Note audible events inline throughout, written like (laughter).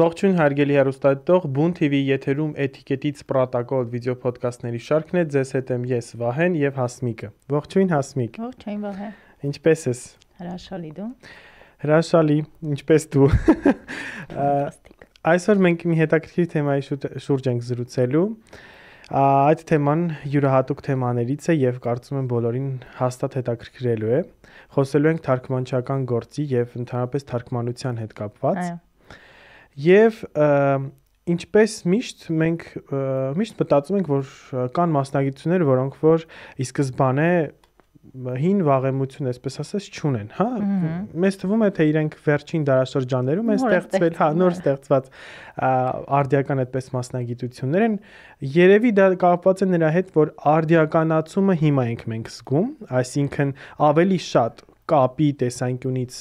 Ողջույն հարգելի հեռուստատող Բուն TV եթերում Էթիկետից պրոտոկոլ վիդեոպոդքասթների շարքն է ձեզ հետ եմ ես Վահեն եւ Հասմիկը։ Ողջույն Հասմիկ։ Ողջույն Վահեն։ Ինչպե՞ս ես։ Հրաշալի դու։ Հրաշալի, ինչպես դու։ (laughs) Այսօր մենք մի հետաքրքիր թեմայի շուրջ ենք զրուցելու։ Այդ թեման յուրահատուկ թեմաներից է եւ կարծում եմ բոլորին հաստատ հետաքրքրելու է։ Խոսելու ենք թարգմանչական գործի եւ ընդհանրապես թարգմանության հետ կապված։ Այո Եվ ինչպես միշտ մենք միշտ մտածում ենք, որ կան մասնագիտություններ, որոնք որ ի սկզբանե հին վաղեմություն, այսպես ասած, չունեն, հա։ Մեզ թվում է, թե իրենք վերջին դարաշրջաններում են ստեղծվել, հա, նոր ստեղծված արդիական այդպես մասնագիտություններ են։ Երևի դա կապված է նրա հետ, որ արդիականացումը հիմա ենք մենք զգում, այսինքն ավելի շատ կապի տեսանկյունից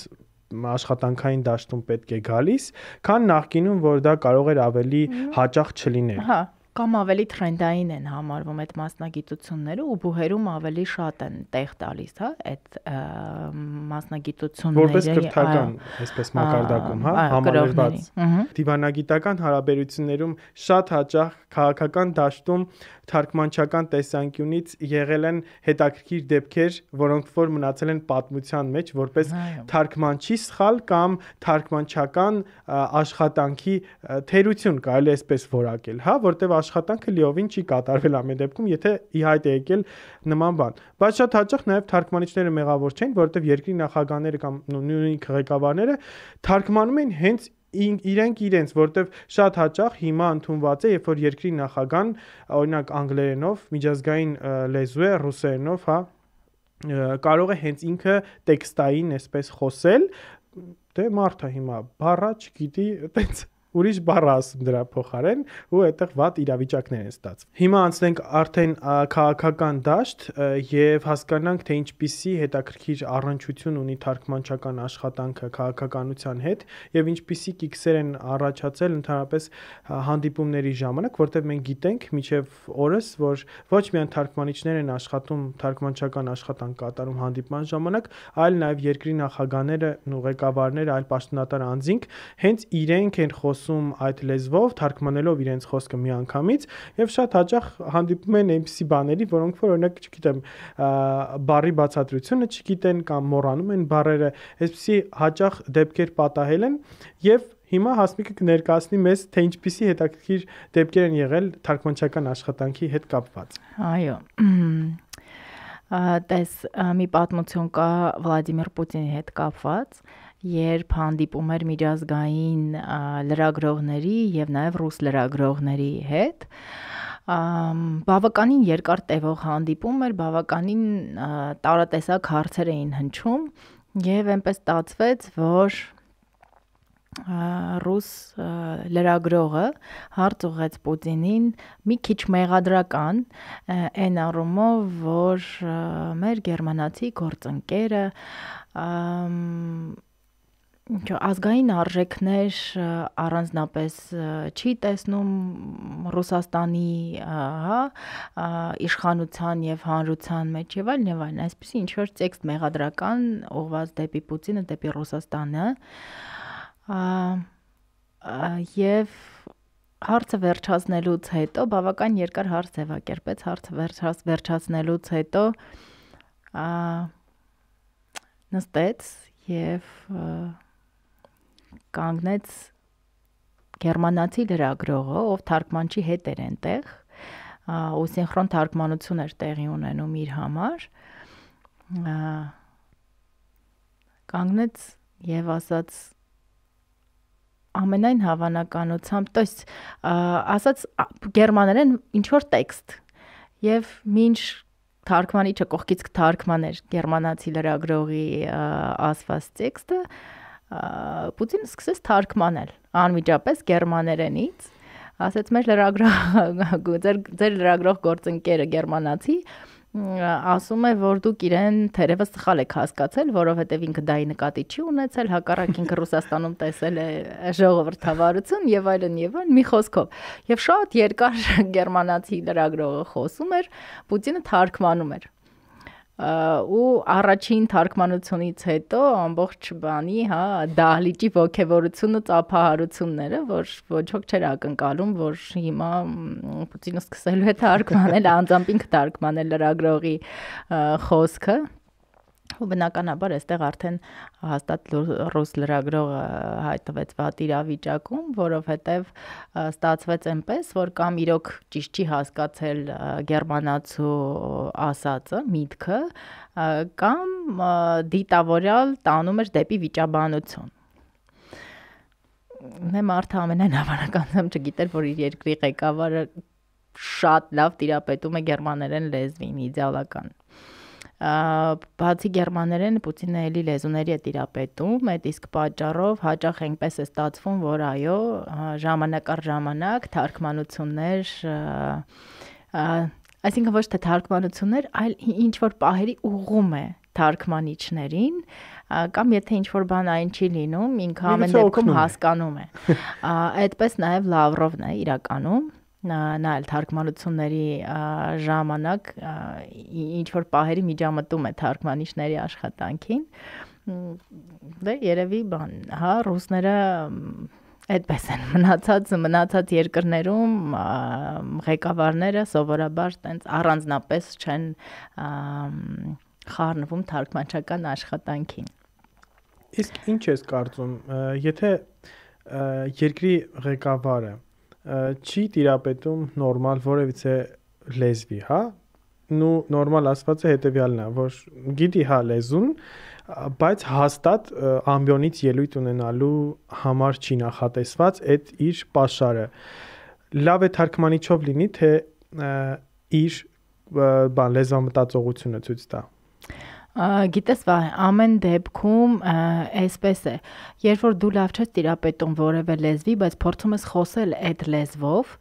աշխատանքային դաշտում պետք է գալիս, քան նախկինում, որ դա կարող էր ավելի հաճախ չլիներ։ Հա, կամ ավելի տրենդային են համարվում այդ մասնագիտությունները ու բուհերում ավելի շատ են տեղ տալիս, հա, այդ մասնագիտությունները որպես քրթական, այսպես մակարդակում, հա, համալրված։ Դիվանագիտական հարաբերություններում շատ հաճախ քաղաքական դաշտում թարգմանչական տեսանկյունից եղել են հետաքրքիր դեպքեր, որոնք որ մնացել են պատմության մեջ որպես թարգմանչի սխալ կամ թարգմանչական աշխատանքի թերություն, կարելի է այսպես որակել, հա, որտեղ աշխատանքը լիովին չի կատարվել ամեն դեպքում, եթե իհայտ է եկել նման բան։ Բայց շատ հաճախ նաև թարգմանիչները մեղավոր չեն, որովհետև երկրի նախագահները կամ նույնիսկ ղեկավարները թարգմանում են հենց իրենք իրենց, որտեվ շատ հաճախ հիմա ընդունված է, երբ որ երկրի նախագահան, օրինակ անգլերենով, միջազգային լեզու է, ռուսերենով, հա, կարող է հենց ինքը տեքստային այսպես խոսել, դե մարդա հիմա բառա չգիտի, այտենց ուրիշ բառ ասում դրա փոխարեն ու այդտեղ ված իրավիճակներ են ստացվում։ Հիմա անցնենք արդեն քաղաքական դաշտ եւ հասկանանք թե ինչպիսի հետաքրքիր առնչություն ունի թարգմանչական աշխատանքը քաղաքականության հետ եւ ինչպիսի կիքսեր են առաջացել ընդհանրապես հանդիպումների ժամանակ, որտեղ մենք գիտենք միջև օրս, որ ոչ միայն թարգմանիչներ են աշխատում թարգմանչական աշխատանք կատարում հանդիպման ժամանակ, այլ նաեւ երկրի նախագաները ու ղեկավարները, այլ պաշտոնատար անձինք հենց իրենք են խոս խոսում այդ լեզվով, թարգմանելով իրենց խոսքը միանգամից եւ շատ հաճախ հանդիպում են այնպիսի բաների, որոնք որ օրինակ, չգիտեմ, բարի բացատրությունը չգիտեն կամ մոռանում են բարերը, այսպիսի հաճախ դեպքեր պատահել են եւ Հիմա հասմիկը կներկայացնի մեզ, թե ինչպիսի հետաքրքիր դեպքեր են եղել թարգմանչական աշխատանքի հետ կապված։ Այո տես մի պատմություն կա Վլադիմիր Պուտինի հետ կապված, երբ հանդիպում էր միջազգային լրագրողների եւ նաեւ ռուս լրագրողների հետ բավականին երկար տևող հանդիպում էր, բավականին տարատեսակ հարցեր էին հնչում եւ այնպես ստացվեց, որ ռուս լրագրողը հարց ուղեց Պուտինին մի քիչ մեղադրական այն առումով, որ մեր գերմանացի գործընկերը ինչ ազգային արժեքներ առանձնապես չի տեսնում Ռուսաստանի, հա, իշխանության եւ հանրության մեջ եւ այլն եւ այլն, այսպես ինչ որ տեքստ մեղադրական ուղված դեպի Պուտինը, դեպի Ռուսաստանը։ Եվ հարցը վերջացնելուց հետո բավական երկար հարց ձևակերպեց հարցը վերջաց վերջացնելուց հետո նստեց եւ և կանգնեց գերմանացի լրագրողը, ով թարգմանչի հետ էր այնտեղ, ու սինխրոն թարգմանություն էր տեղի ունենում իր համար, կանգնեց եւ ասաց ամենայն հավանականությամբ, տես ասաց գերմաներեն ինչ որ տեքստ եւ ինչ թարգմանիչը կողքից կթարգմաներ գերմանացի լրագրողի ասված տեքստը, Պուտինը սկսեց թարգմանել անմիջապես գերմաներենից ասեց մեր լրագրող ձեր ձեր լրագրող գործընկերը գերմանացի ասում է որ դուք իրեն թերևս սխալ եք հասկացել որովհետև ինքը դայի նկատի չի ունեցել հակառակ ինքը Ռուսաստանում տեսել է ժողովրդավարություն եւ այլն եւ այլն մի խոսքով եւ շատ երկար (laughs) գերմանացի լրագրողը խոսում էր Պուտինը թարգմանում էր ու առաջին թարգմանությունից հետո ամբողջ բանի, հա, դահլիճի ողքեվորությունը, ծափահարությունները, որ ոչ ոք չէր ակնկալում, որ հիմա Պուտինը սկսելու է թարգմանել, անձամբ ինքը թարգմանել լրագրողի խոսքը, ու բնականաբար այստեղ արդեն հաստատ ռուս լրագրողը հայտնվեց վատ իրավիճակում, որովհետև ստացվեց այնպես, որ կամ իրոք ճիշտ չի հասկացել գերմանացու ասածը, միտքը, կամ դիտավորյալ տանում էր դեպի վիճաբանություն նե մարդը ամենայն հավանականությամբ չգիտեր, որ իր երկրի ղեկավարը շատ լավ տիրապետում է գերմաներեն լեզվին, իդեալական բացի գերմաներեն Պուտինը էլի լեզուների է տիրապետում, այդ իսկ պատճառով հաճախ այնպես է ստացվում, որ այո, ժամանակ առ ժամանակ թարգմանություններ այսինքն ոչ թե թարգմանություններ, այլ ինչ որ պահերի ուղում է թարգմանիչներին կամ եթե ինչ որ բան այն չի լինում, ինքը ամեն դեպքում հասկանում է։ (laughs) Այդպես նաև Լավրովն է իրականում նա էլ թարգմանությունների ժամանակ ինչ որ պահերի միջամտում է թարգմանիչների աշխատանքին դե երևի բան հա ռուսները այդպես են մնացած մնացած երկրներում ղեկավարները սովորաբար տենց առանձնապես չեն խառնվում թարգմանչական աշխատանքին իսկ ինչ ես կարծում եթե երկրի ղեկավարը չի տիրապետում նորմալ որևիցե լեզվի, հա? Նու նորմալ ասվածը հետեւյալն է, որ գիտի հա լեզուն, բայց հաստատ ամբիոնից ելույթ ունենալու համար չի նախատեսված այդ իր pašարը։ Լավ է թարգմանիչով լինի, թե իր բան լեզվամտածողությունը ցույց տա։ Գիտես, վա, ամեն դեպքում այսպես է։ Երբ որ դու լավ չես տիրապետում որևէ լեզվի, բայց փորձում ես խոսել այդ լեզվով,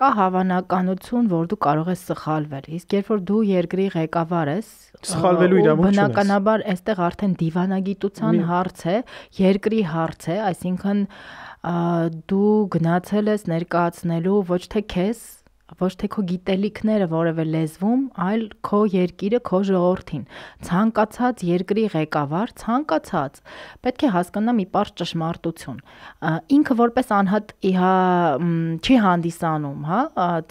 կա հավանականություն, որ դու կարող ես սխալվել։ Իսկ երբ որ դու երկրի ղեկավար ես, սխալվելու իրավունք չունես։ Բնականաբար այստեղ արդեն դիվանագիտության հարց է, երկրի հարց է, այսինքն դու գնացել ես ներկայացնելու ոչ թե քեզ ոչ թե քո գիտելիքները որևէ լեզվում, այլ քո երկիրը, քո ժողովրդին։ Ցանկացած երկրի ղեկավար, ցանկացած պետք է հասկանա մի պարզ ճշմարտություն։ Ինքը որպես անհատ իհա չի հանդիսանում, հա,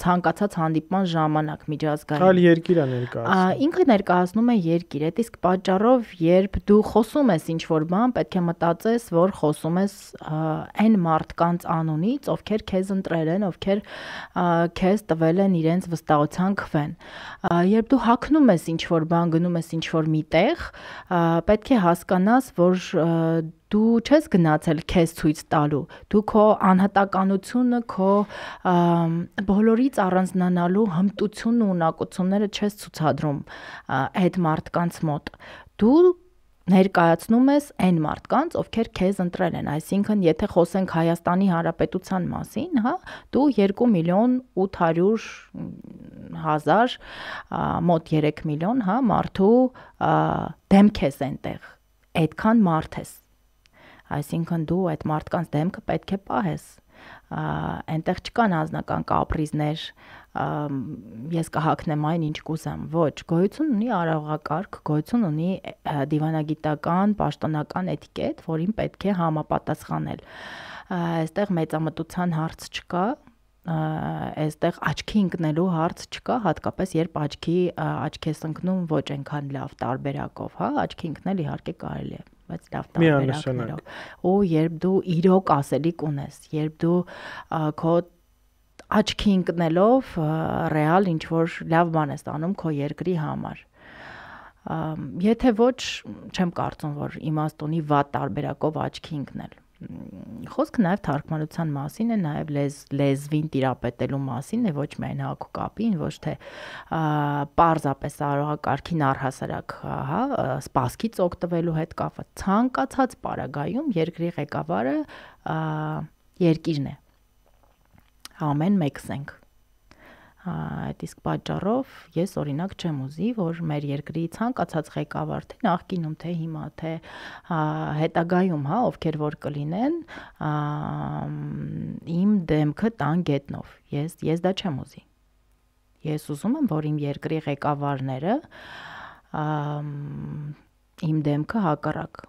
ցանկացած հանդիպման ժամանակ միջազգային։ Այլ երկիր է ներկայացնում։ Ինքը ներկայացնում է երկիր, այդ իսկ պատճառով, երբ դու խոսում ես ինչ-որ բան, պետք է մտածես, որ խոսում ես այն մարդկանց անունից, ովքեր քեզ ընտրել են, ովքեր քեզ տվել են իրենց վստահության քվեն։ Երբ դու հակնում ես ինչ որ բան, գնում ես ինչ որ միտեղ, պետք է հասկանաս, որ դու չես գնացել քեզ ցույց տալու դու քո անհատականությունը քո բոլորից առանձնանալու հմտությունն ու ունակությունները չես ցուցադրում այդ մարդկանց մոտ դու ներկայացնում ես այն մարդկանց, ովքեր քեզ ընտրել են, այսինքն եթե խոսենք Հայաստանի Հանրապետության մասին, հա, դու 2 միլիոն 800 հազար մոտ 3 միլիոն, հա, մարդու դեմք ես այնտեղ։ Այդքան մարդ ես։ Այսինքն դու այդ մարդկանց դեմքը պետք է պահես։ Այնտեղ չկան անznական կապրիզներ, ես կհակնեմ այն ինչ կուզեմ։ Ոչ, գոյություն ունի արարողակարգ, գոյություն ունի դիվանագիտական, պաշտոնական էտիկետ, որին պետք է համապատասխանել։ Այստեղ մեծամտության հարց չկա, այստեղ աչքի ընկնելու հարց չկա, հատկապես երբ աչքի աչքի ես ընկնում ոչ այնքան լավ տարբերակով, հա, աչքի ընկնել իհարկե կարելի է բայց լավ տարբերակներով։ Ու երբ դու իրոք ասելիք ունես, երբ դու քո աչքի ընկնելով ռեալ ինչ որ լավ բան ես անում քո երկրի համար։ Եթե ոչ, չեմ կարծում, որ իմաստ ունի վատ տարբերակով աչքի ընկնել։ Խոսքը նաև թարգմանության մասին է, նաև լեզ լեզվին տիրապետելու մասին է, ոչ միայն հակու կապին, ոչ թե պարզապես արողակարքին առհասարակ, հա, սպասքից օգտվելու հետ կապված։ Ցանկացած պարագայում երկրի ղեկավարը երկիրն է։ երկիր ամեն մեկս ենք։ Այդ իսկ պատճառով ես օրինակ չեմ ուզի, որ մեր երկրի ցանկացած ղեկավար թե նախկինում թե հիմա թե հետագայում, հա, ովքեր որ կլինեն, իմ դեմքը տան գետնով։ Ես ես դա չեմ ուզի։ Ես ուզում եմ, որ իմ երկրի ղեկավարները իմ դեմքը հակառակ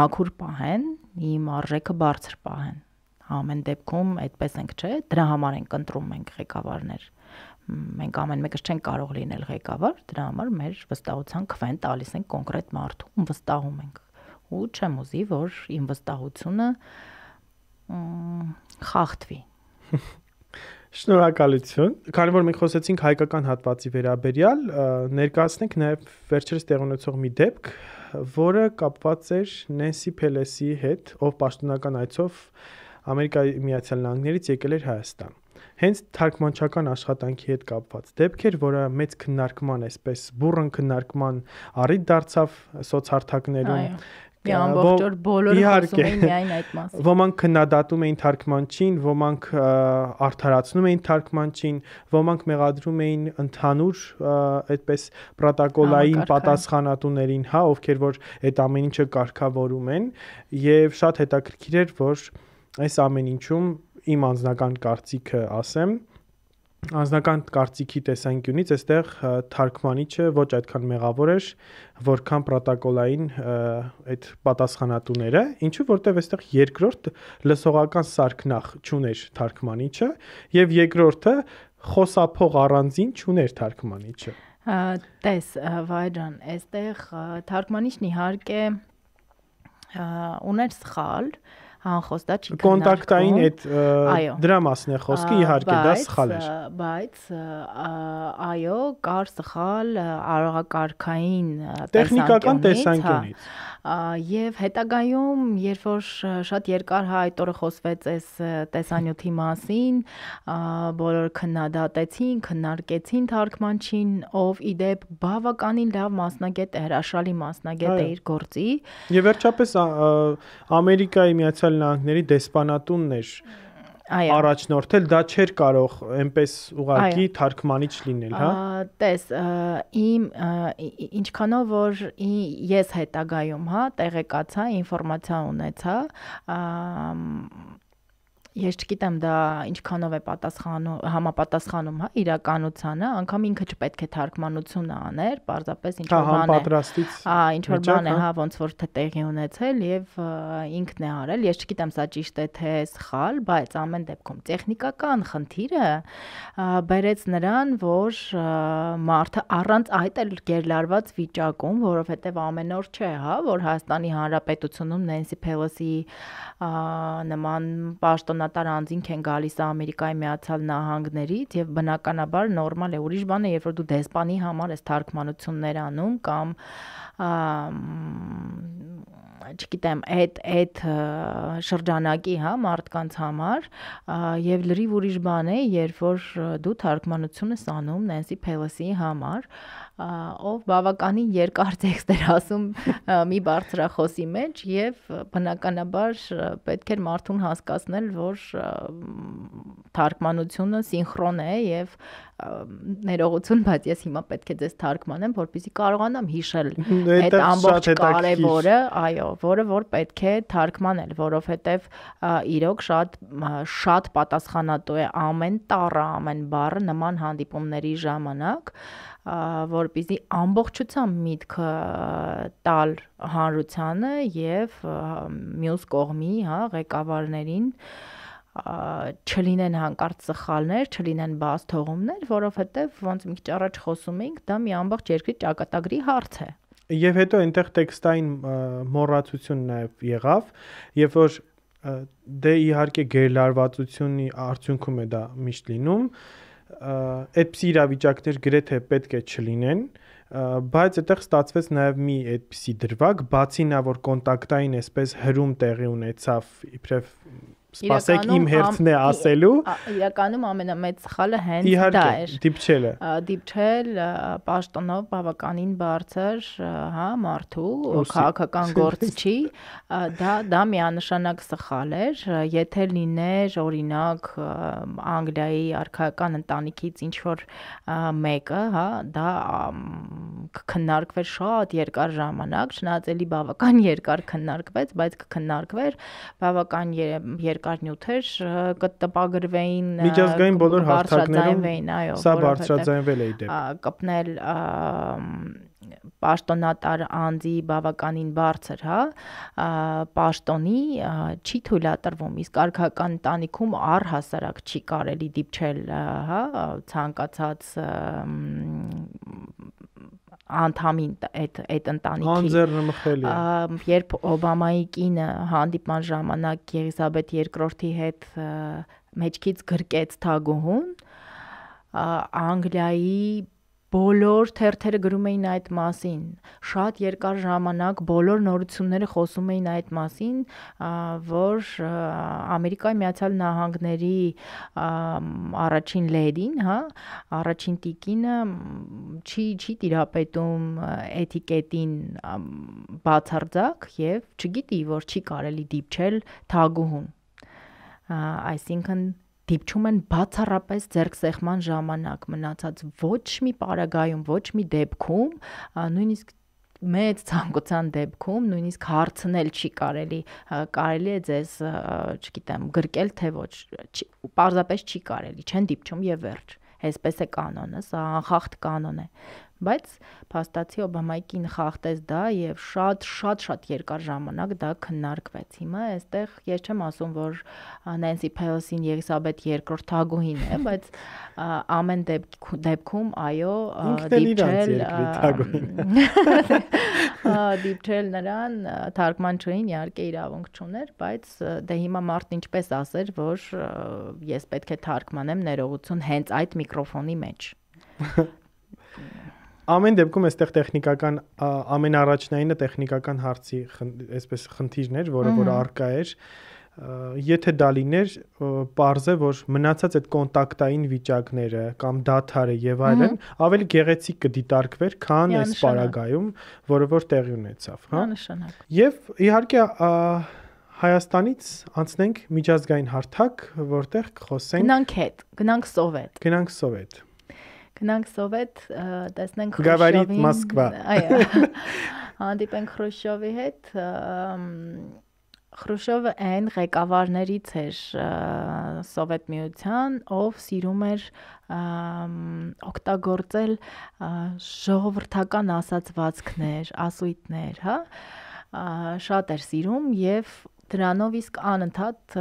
մաքուր պահեն, իմ արժեքը բարձր պահեն ամեն դեպքում այդպես ենք, չէ, դրա համար ենք ընտրում մենք ղեկավարներ։ Մենք ամեն մեկը չենք կարող լինել ղեկավար, դրա համար մեր վստահության քվեն տալիս ենք կոնկրետ մարդու, ում վստահում ենք։ Ու չեմ ուզի, որ իմ վստահությունը խախտվի։ (laughs) Շնորհակալություն։ Քանի որ մենք խոսեցինք հայկական հատվածի վերաբերյալ, ներկայացնենք նաև վերջերս տեղ ունեցող մի դեպք, որը կապված էր Նենսի Փելեսի հետ, ով պաշտոնական այցով Ամերիկայի Միացյալ Նահանգներից եկել էր Հայաստան։ Հենց թարգմանչական աշխատանքի հետ կապված դեպքեր, որը մեծ քննարկման, այսպես բուրըն քննարկման առիթ դարձավ սոցհարթակներում։ Այո։ Մի ամբողջ օր բոլորը խոսում էին միայն այդ մասին։ Ոմանք քննադատում էին թարգմանչին, ոմանք արդարացնում էին թարգմանչին, ոմանք մեղադրում էին ընդհանուր այդպես պրոտոկոլային պատասխանատուներին, հա, ովքեր որ այդ ամեն ինչը կարգավորում են, եւ շատ հետաքրքիր էր, որ այս ամեն ինչում իմ անձնական կարծիքը ասեմ, անձնական կարծիքի տեսանկյունից այստեղ թարգմանիչը ոչ այդքան մեղավոր էր, որքան պրոտոկոլային այդ պատասխանատուները, ինչու որտեվ այստեղ երկրորդ լսողական սարքնախ ճուներ թարգմանիչը եւ երկրորդը խոսափող առանձին ճուներ թարգմանիչը։ Տես, Վայրան, այստեղ թարգմանիչն իհարկե ուներ սխալ, հանխոս դա չի քննարկվում։ Կոնտակտային այդ դրա մասն է խոսքը, իհարկե դա սխալ է։ Բայց այո, կար սխալ արողակարքային տեխնիկական տեսանկյունից։ հա։ Եվ հետագայում, երբ որ շատ երկար հա այդ օրը խոսվեց այս տեսանյութի մասին, բոլորը քննադատեցին, քննարկեցին թարգմանչին, ով իդեպ բավականին լավ մասնագետ է, հրաշալի մասնագետ է իր գործի։ Եվ վերջապես Ամերիկայի Միացյալ Միացյալ Նահանգների դեսպանատունն էր այո առաջնորդել դա չէր կարող այնպես ուղակի թարգմանիչ լինել, հա։ Տես, իմ ինչքանով որ ես հետագայում, հա, տեղեկացա, ինֆորմացիա ունեցա, ես չգիտեմ դա ինչքանով է պատասխանում համապատասխանում, հա, իրականությանը, անգամ ինքը չպետք է թարգմանությունը աներ, պարզապես ինչ հա, որ բան է։ պատրաստից։ Ահա, ինչ որ բան է, հա, հա ոնց որ թե տեղի ունեցել եւ ինքն է արել։ Ես չգիտեմ սա ճիշտ է թե սխալ, բայց ամեն դեպքում տեխնիկական խնդիրը բերեց նրան, որ մարդը առանց այդ էլ գերլարված վիճակում, որովհետեւ ամեն օր չէ, հա, որ Հայաստանի Հանրապետությունում Նենսի Փելոսի նման պաշտոնա կատարը անձինք են գալիս Ամերիկայի Միացյալ Նահանգներից եւ բնականաբար նորմալ է ուրիշ բան է երբ որ դու դեսպանի համար ես թարգմանություններ անում կամ չգիտեմ, այդ այդ շրջանակի, հա, մարդկանց համար եւ լրիվ ուրիշ բան է, երբ որ դու թարգմանություն ես անում Նենսի Փելեսի համար, ով բավականին երկար տեքստեր ասում մի բարձրախոսի մեջ եւ բնականաբար պետք էր մարդուն հասկացնել, որ թարգմանությունը սինխրոն է եւ ներողություն, բայց ես հիմա պետք է ձեզ թարգմանեմ, որպեսզի կարողանամ հիշել այդ ամբողջ կարևորը, այո, որը որ պետք է թարգմանել, որովհետեւ իրոք շատ շատ պատասխանատու է ամեն տառը, ամեն բառը նման հանդիպումների ժամանակ որպեսզի ամբողջությամբ միտքը տալ հանրությանը եւ մյուս կողմի, հա, ղեկավարներին չլինեն հանկարծ սխալներ, չլինեն բաց թողումներ, որովհետեւ ոնց մի քիչ առաջ խոսում էինք, դա մի ամբողջ երկրի ճակատագրի հարց է։ Եվ հետո այնտեղ տեքստային մոռացություն նաև եղավ, երբ որ դե իհարկե գերլարվածությունի արդյունքում է դա միշտ լինում, այդպիսի իրավիճակներ գրեթե պետք է չլինեն, բայց այդտեղ ստացվեց նաև մի այդպիսի դրվագ, բացի նա որ կոնտակտային այսպես հրում տեղի ունեցավ իբրև սպասեք իմ հերթն է ասելու։ Իրականում ամենամեծ սխալը հենց դա էր։ Դիպչելը։ Դիպչել պաշտոնով բավականին բարձր, հա, մարդու քաղաքական գործ չի, դա դա միանշանակ սխալ էր, եթե լիներ օրինակ Անգլիայի արխայական ընտանիքից ինչ որ մեկը, հա, դա կքննարկվեր շատ երկար ժամանակ, չնայած էլի բավական երկար քննարկվեց, բայց կքննարկվեր բավական երկար երկար նյութեր կտպագրվեին միջազգային բոլոր հարթակներում սա բարձրաձայնվել է իդեպ կպնել պաշտոնատար անձի բավականին բարձր, հա, պաշտոնի չի թույլատրվում, իսկ արքական տանիքում առհասարակ չի կարելի դիպչել, հա, ցանկացած անդամին այդ այդ ընտանիքի։ Անձեռնմխելի։ Երբ Օբամայի կինը հանդիպման ժամանակ Ելիզաբետ II-ի հետ մեջքից գրկեց Թագուհուն, Անգլիայի Բոլոր թերթերը գրում էին այդ մասին։ Շատ երկար ժամանակ բոլոր նորությունները խոսում էին այդ մասին, որ Ամերիկայի Միացյալ Նահանգների առաջին լեդին, հա, առաջին տիկինը չի չի տիրապետում էթիկետին բացարձակ եւ չգիտի, որ չի կարելի դիպչել թագուհուն։ Այսինքն դիպչում են բացառապես ձերք սեղման ժամանակ մնացած ոչ մի պարագայում, ոչ մի դեպքում, նույնիսկ մեծ ցանկության դեպքում նույնիսկ հարցնել չի կարելի կարելի է ձեզ չգիտեմ գրկել թե ոչ պարզապես չի կարելի չեն դիպչում եւ վերջ այսպես է կանոնը սա անխախտ կանոն է բայց փաստացի Օբամայի կին խախտեց դա եւ շատ շատ շատ երկար ժամանակ դա քննարկվեց։ Հիմա այստեղ ես չեմ ասում, որ Նենսի Փելսին Ելիսաբեթ II թագուհին է, բայց ամեն դեպքում այո դիպչել դիպչել նրան թարգմանչուհին իհարկե իրավունք չուներ, բայց դե հիմա մարդն ինչպես ասեր, որ ես պետք է թարգմանեմ ներողություն հենց այդ միկրոֆոնի մեջ (laughs) ամեն դեպքում այստեղ տեխնիկական ամենաառաջնայինը տեխնիկական հարցի այսպես խնդիրն էր, որը որ արկա էր եթե դա լիներ, parz է, որ մնացած այդ կոնտակտային վիճակները կամ դաթարը եւ այլն ավելի գեղեցիկ կդիտարկվեր, քան այս պարագայում, որը որ տեղի ունեցավ, հա։ Նշանակ։ Եվ իհարկե Հայաստանից անցնենք միջազգային հարթակ, որտեղ կխոսենք Գնանք հետ, գնանք Սովետ։ Գնանք Սովետ գնանք Սովետ, տեսնենք Խրուշովին։ Գավարիտ Մոսկվա։ Այո։ Հանդիպենք Խրուշովի հետ։ Խրուշովը այն ղեկավարներից էր Սովետ միության, ով սիրում էր օգտագործել ժողովրդական ասացվածքներ, ասույթներ, հա? շատ էր սիրում եւ դրանով իսկ անընդհատ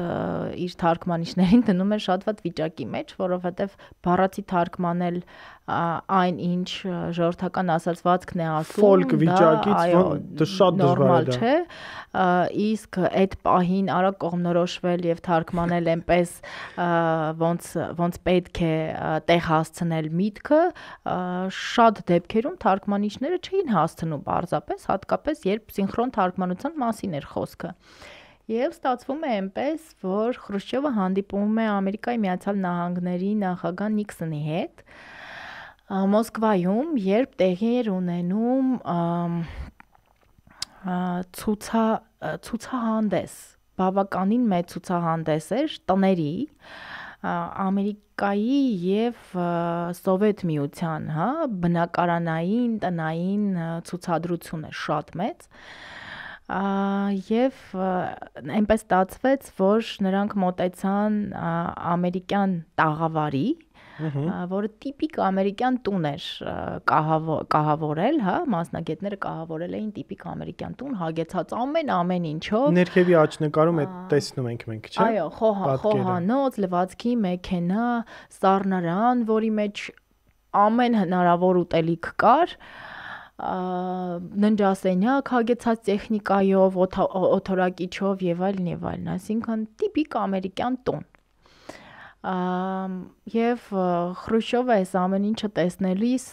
իր թարգմանիչներին դնում էր շատ վատ վիճակի մեջ, որովհետև բառացի թարգմանել այն ինչ ժողովրդական ասացվածքն է ասում, ֆոլկ վիճակից դա շատ դժվար է։ Իսկ այդ պահին արագ կողմնորոշվել եւ թարգմանել այնպես ոնց ոնց պետք է տեղ հասցնել միտքը, շատ դեպքերում թարգմանիչները չէին հասցնում բարձապես, հատկապես երբ սինխրոն թարգմանության մասին էր խոսքը։ Ա, Եվ ստացվում է այնպես, որ Խրուշչովը հանդիպում է Ամերիկայի Միացյալ Նահանգների նախագահ Նիքսոնի հետ Մոսկվայում, երբ տեղի էր ունենում ցուցա ցուցահանդես, բավականին մեծ ցուցահանդես էր տների Ամերիկայի եւ Սովետ միության, հա, բնակարանային տնային ցուցադրություն է շատ մեծ։ և, եւ այնպես ստացվեց, որ նրանք մտեցան ամերիկյան տաղավարի, որը տիպիկ ամերիկյան տուն էր կահավորել, հա, մասնագետները կահավորել էին տիպիկ ամերիկյան տուն, հագեցած ամեն ամեն ինչով։ Ներքևի աչ նկարում է տեսնում ենք մենք, չէ՞։ Այո, խոհա, խոհանոց, լվացքի մեքենա, սառնարան, որի մեջ ամեն հնարավոր ուտելիք կար։ Ա ննջասենյակ հագեցած տեխնիկայով, օթորակիչով եւ այլն եւ այլն, այսինքն տիպիկ ամերիկյան տոն։ Եվ Խրուշովը այս ամեն ինչը տեսնելիս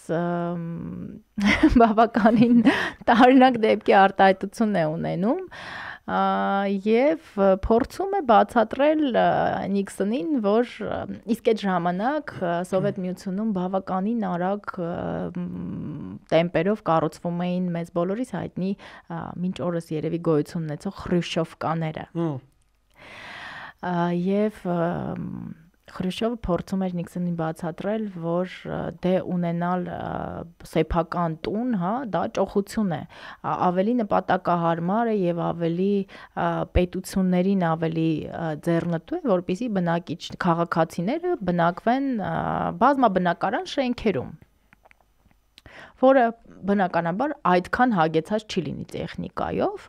(laughs) բավականին տարնակ դեպքի արտահայտություն է ունենում։ Ա, եւ փորձում է բացատրել Նիքսոնին, որ իսկ այդ ժամանակ Սովետ միությունում բավականին արագ տեմպերով կառուցվում էին մեզ բոլորիս հայտնի մինչ օրս երևի գոյություն ունեցող Խրուշովկաները։ Եվ Խրուշովը փորձում էր Նիքսոնին բացատրել, որ դե ունենալ սեփական տուն, հա, դա ճոխություն է, ավելի նպատակահարմար է եւ ավելի պետություններին ավելի ձեռնտու է, որբիզի բնակիչ քաղաքացիները բնակվեն բազմաբնակարան շենքերում որը բնականաբար այդքան հագեցած չի լինի տեխնիկայով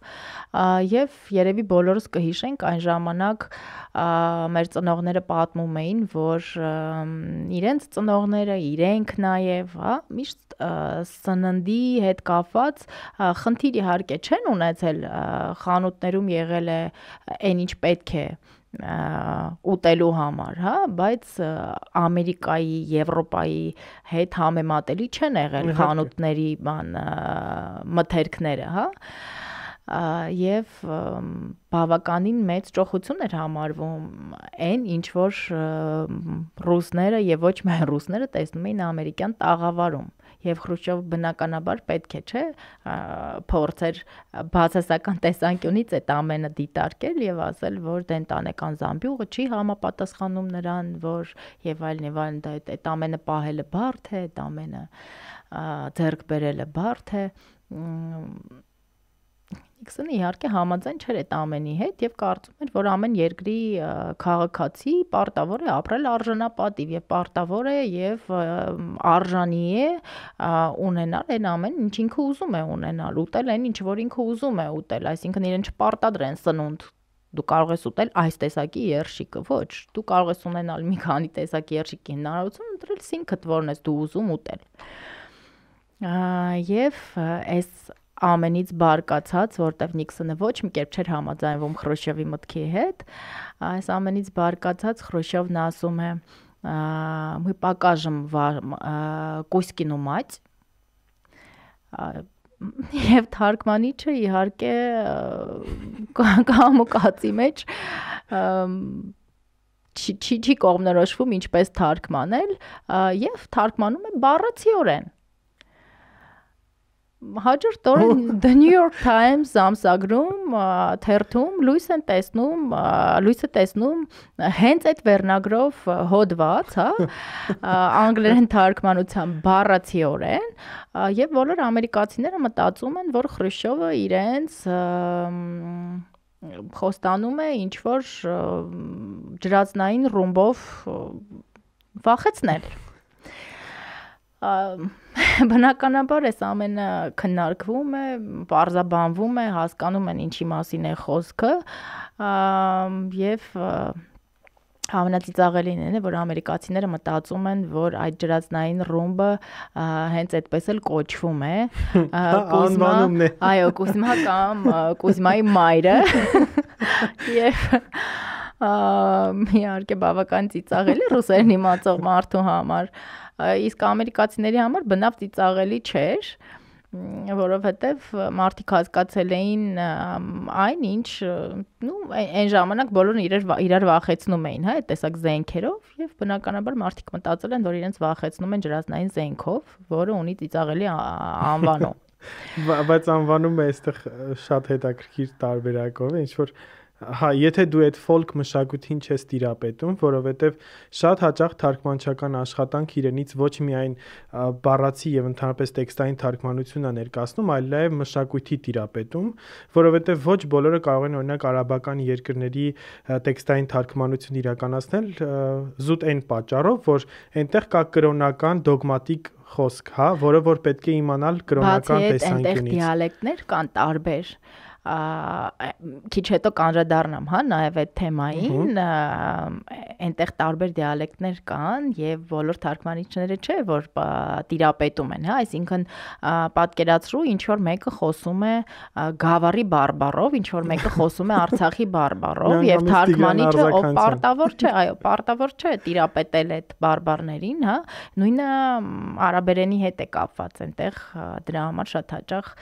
եւ երևի բոլորս կհիշենք այն ժամանակ մեր ծնողները պատմում էին, որ իրենց ծնողները, իրենք նաեւ, հա, միշտ սննդի հետ կապված խնդիր իհարկե չեն ունեցել, խանութներում եղել է այն ինչ պետք է ուտելու համար, հա, բայց Ամերիկայի, Եվրոպայի հետ համեմատելի չեն եղել խանութների բան մթերքները, հա և բավականին մեծ ճոխություն էր համարվում այն ինչ որ ռուսները եւ ոչ միայն ռուսները տեսնում էին ամերիկյան տաղավարում եւ Խրուշչով բնականաբար պետք է, չէ, փորձեր բացասական տեսանկյունից այդ ամենը դիտարկել եւ ասել, որ դեն տանեկան զամբյուղը չի համապատասխանում նրան, որ եւ այլն եւ այլն դա այդ ամենը պահելը բարդ է, այդ ամենը ձեռք բերելը բարդ է, բար է Նիքսոնը իհարկե համաձայն չէր այդ ամենի հետ եւ կարծում էր, որ ամեն երկրի քաղաքացի պարտավոր է ապրել արժանապատիվ եւ պարտավոր է եւ արժանի է ունենալ այն ամեն, ինչ ինքը ուզում է ունենալ, ուտել այն, ինչ որ ինքը ուզում է ուտել, այսինքն իրեն չպարտադրեն սնունդ դու կարող ես ուտել այս տեսակի երշիկը, ոչ, դու կարող ես ունենալ մի քանի տեսակի երշիկի հնարավորություն, ընտրել ինքդ որն ես դու ուզում ուտել։ Եվ այս ամենից բարկացած, որտեվ Նիքսոնը ոչ մի կերպ չէր համաձայնվում Խրուշովի մտքի հետ, այս ամենից բարկացած Խրուշովն ասում է. «Мы покажем вам Кузькину мать» Եվ թարգմանիչը իհարկե կամուկացի մեջ չի չի կողմնորոշվում ինչպես թարգմանել եւ թարգմանում է բառացիորեն հաջորդ օրն The New York Times ամսագրում թերթում լույս են տեսնում, լույսը տեսնում հենց այդ վերնագրով հոդված, հա, անգլերեն թարգմանությամբ բառացիորեն, եւ բոլոր ամերիկացիները մտածում են, որ Խրուշովը իրենց խոստանում է ինչ որ ջրածնային ռումբով վախեցնել։ Ա բնականաբար էս ամենը քննարկվում է, parzabanվում է, հասկանում են ինչի մասին է խոսքը, եւ ամենածիծաղելին է, որ ամերիկացիները մտածում են, որ այդ ջրածնային ռումբը հենց այդպես էլ կոչվում է։ հա, Կուզմա, այո, Կուզմա կամ Կուզմայի մայրը։ (laughs) Եվ իհարկե բավական ծիծաղելի ռուսերեն իմացող մարդու համար։ Ա իսկ ամերիկացիների համար բնավ ծիծաղելի չէր որովհետև մարդիկ հասկացել էին այն ինչ նու այն ժամանակ բոլորն իրար իրար վախեցնում էին, հա, այդ տեսակ զենքերով եւ բնականաբար մարդիկ մտածել են, որ իրենց վախեցնում են ջրազնային զենքով, որը ունի ծիծաղելի անվանում։ (laughs) Բայց անվանումը այստեղ շատ հետաքրքիր տարբերակով է, ինչ որ Հա, եթե դու այդ ֆոլք մշակույթին չես տիրապետում, որովհետև շատ հաճախ թարգմանչական աշխատանք իրենից ոչ միայն բառացի եւ ընդհանրապես տեքստային թարգմանությունն է ներկայացնում, այլ նաեւ մշակույթի տիրապետում, որովհետև ոչ բոլորը կարող են օրինակ արաբական երկրների տեքստային թարգմանություն իրականացնել զուտ այն պատճառով, որ այնտեղ կա կրոնական դոգմատիկ խոսք, հա, որը որ պետք է իմանալ կրոնական տեսանկյունից։ Բացի այդ, այնտեղ դիալեկտներ կան տարբեր, քիչ հետո կանրադառնամ, հա, նաև այդ թեմային, այնտեղ տարբեր դիալեկտներ կան եւ բոլոր թարգմանիչները չէ, որ տիրապետում են, հա, այսինքն պատկերացրու ինչ որ մեկը խոսում է գավառի բարբարով, ինչ որ մեկը խոսում է արցախի բարբարով եւ թարգմանիչը ով պարտավոր չէ, այո, պարտավոր չէ տիրապետել այդ բարբարներին, հա, նույնը արաբերենի հետ է կապված այնտեղ դրա համար շատ հաճախ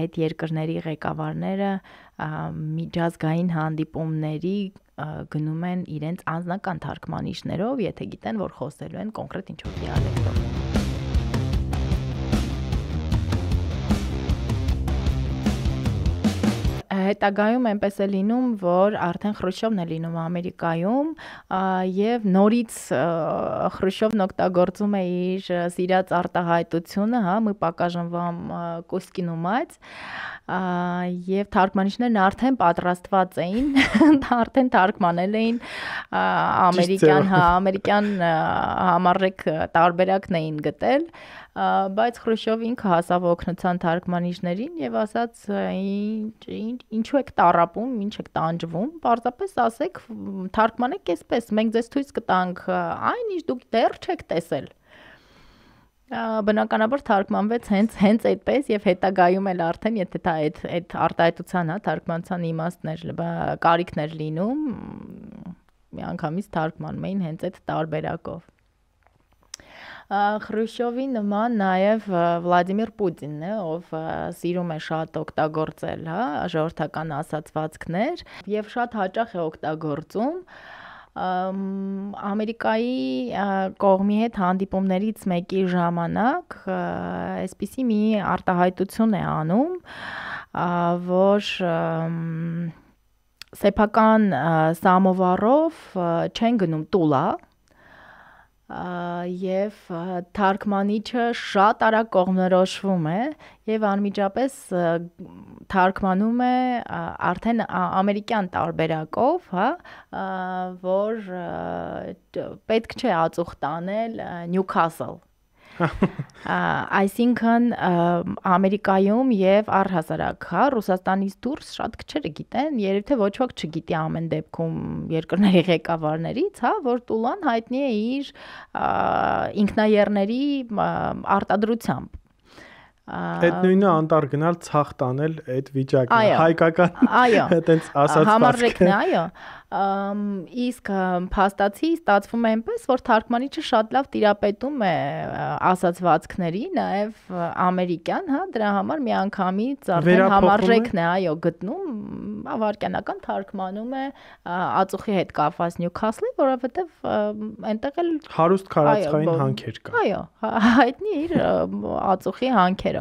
այդ երկրների ղեկավարները միջազգային հանդիպումների գնում են իրենց անձնական թարգմանիչներով, եթե գիտեն, որ խոսելու են կոնկրետ ինչ-որ դիալեկտով։ հետագայում այնպես է լինում, որ արդեն Խրուշովն է լինում Ամերիկայում եւ նորից Խրուշովն օգտագործում է իր սիրած արտահայտությունը, հա, мы покажем կոսկին կինոմայց եւ թարգմանիչներն արդեն պատրաստված էին, (laughs) արդեն թարգմանել էին ամերիկյան, հա, ամերիկյան համարժեք տարբերակն էին գտել բայց Խրուշով ինքը հասավ օկնության թարգմանիչներին եւ ասաց ինչ ինչու եք տարապում, ինչ եք տանջվում, պարզապես ասեք թարգմանեք այսպես, մենք ձեզ ցույց կտանք այն, ինչ դուք դեռ չեք տեսել բնականաբար թարգմանվեց հենց հենց այդպես եւ հետագայում էլ արդեն եթե դա այդ այդ արտահայտության հա թարգմանության իմաստներ կարիքներ լինում մի անգամից թարգմանում էին հենց այդ տարբերակով Խրուշովի նման նաև Վլադիմիր Պուտինն է, ով սիրում է շատ օգտագործել, հա, ժողովրդական ասացվածքներ եւ շատ հաճախ է օգտագործում ամերիկայի կողմի հետ հանդիպումներից մեկի ժամանակ այսպիսի մի արտահայտություն է անում, որ սեփական սամովարով չեն գնում տուլա, եւ թարգմանիչը շատ արագ կողմնորոշվում է եւ անմիջապես թարգմանում է արդեն ամերիկյան տարբերակով, հա, որ պետք չէ ածուխ տանել Նյուքասլ Այսինքն Ամերիկայում եւ առհասարակ հա Ռուսաստանից դուրս շատ քչերը գիտեն, երբ թե ոչ ոք չգիտի ամեն դեպքում երկրների ղեկավարներից, հա, որ Տուլան հայտնի է իր ինքնաերների արտադրությամբ Այդ նույնը անտար գնալ ցախ տանել այդ վիճակը հայկական այո (laughs) այտենց ասած համառեկն այո իսկ փաստացի ստացվում է այնպես որ թարգմանիչը շատ լավ տիրապետում է ասացվածքների նաև ամերիկյան հա դրա համար միանգամից արդեն համառեկն է այո գտնում ավարքյանական թարգմանում է ածուխի հետ կապված Նյուքասլի որովհետև այնտեղ էլ հարուստ քարածքային հանքեր կա այո հայտնի իր ածուխի հանքերը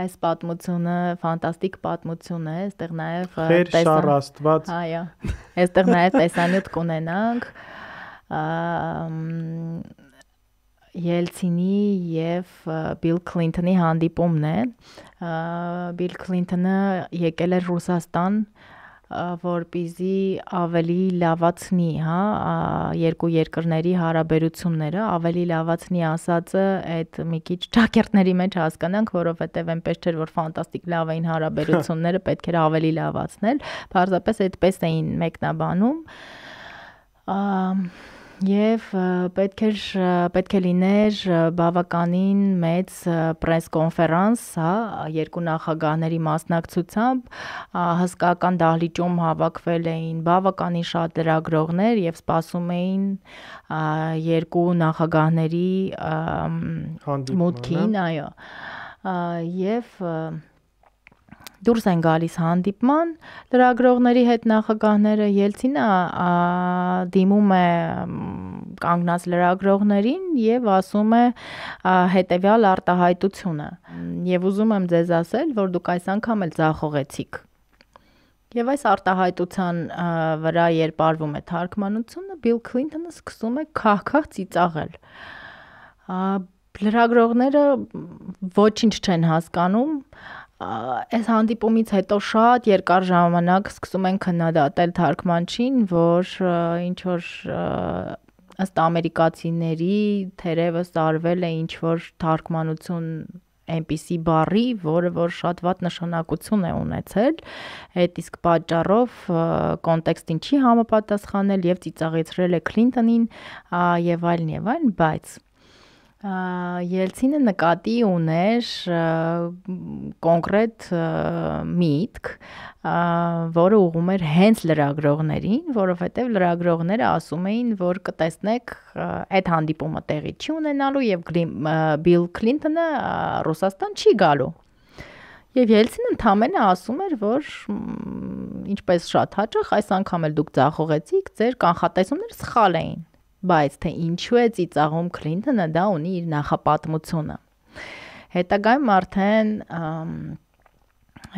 այս պատմությունը ֆանտաստիկ պատմություն է, այստեղ նաև տեսան Աստված։ Այո։ Այստեղ նաև տեսանյութ կունենանք Ելցինի եւ Բիլ Քլինթոնի հանդիպումն է։ Բիլ Քլինթոնը եկել էր Ռուսաստան որպիսի ավելի լավացնի, հա, երկու երկրների հարաբերությունները, ավելի լավացնի ասածը այդ մի քիչ ճակերտների մեջ հասկանանք, որովհետև այնպես չէր, որ ֆանտաստիկ լավ էին հարաբերությունները, (laughs) պետք էր ավելի լավացնել, բարձապես այդպես էին մեկնաբանում։ Ա Եվ պետք էր պետք է լիներ բավականին մեծ պրեսկոնֆերանս, հա, երկու նախագահների մասնակցությամբ հսկական դահլիճում հավաքվել էին բավականին շատ լրագրողներ եւ սպասում էին երկու նախագահների մուտքին, այո։ Եվ և, և դուրս են գալիս հանդիպման լրագրողների հետ նախագահները Ելցինը դիմում է կանգնած լրագրողներին եւ ասում է հետեւյալ արտահայտությունը եւ ուզում եմ ձեզ ասել որ դուք այս անգամ էլ ձախողեցիք Եվ այս արտահայտության վրա երբ արվում է թարգմանությունը, Բիլ Քլինթոնը սկսում է քահքահ ծիծաղել լրագրողները ոչինչ չեն հասկանում, այս հանդիպումից հետո շատ երկար ժամանակ սկսում են քննադատել թարգմանչին, որ ինչ որ ըստ ամերիկացիների թերևս արվել է ինչ որ թարգմանություն այնպիսի բարի, որը որ շատ ված նշանակություն է ունեցել, այդ իսկ պատճառով կոնտեքստին չի համապատասխանել եւ ծիծաղեցրել է Քլինտոնին եւ այլն եւ այլն, բայց Ելցինը նկատի ուներ կոնկրետ միտք, որը ուղում էր հենց լրագրողներին, որովհետև լրագրողները ասում էին, որ կտեսնեք այդ հանդիպումը տեղի չի ունենալու եւ Բիլ Քլինթոնը Ռուսաստան չի գալու։ Եվ Ելցինը ընդամենը ասում էր, որ ինչպես շատ հաճախ այս անգամ էլ դուք ցախողեցիք, ձեր կանխատեսումները սխալ էին բայց թե ինչու է ծիծաղում Քլինթոնը, դա ունի իր նախապատմությունը։ Հետագայում արդեն